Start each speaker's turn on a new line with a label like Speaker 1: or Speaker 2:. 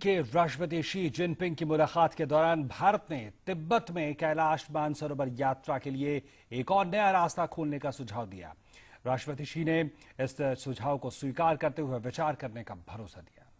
Speaker 1: के राष्ट्रपति Xi Jinping की मुलाकात के दौरान भारत ने तिब्बत में कैलाश मानसरोवर यात्रा के लिए एक और नया रास्ता खोलने का सुझाव दिया राष्ट्रपति शी ने इस सुझाव को स्वीकार करते हुए विचार करने का भरोसा दिया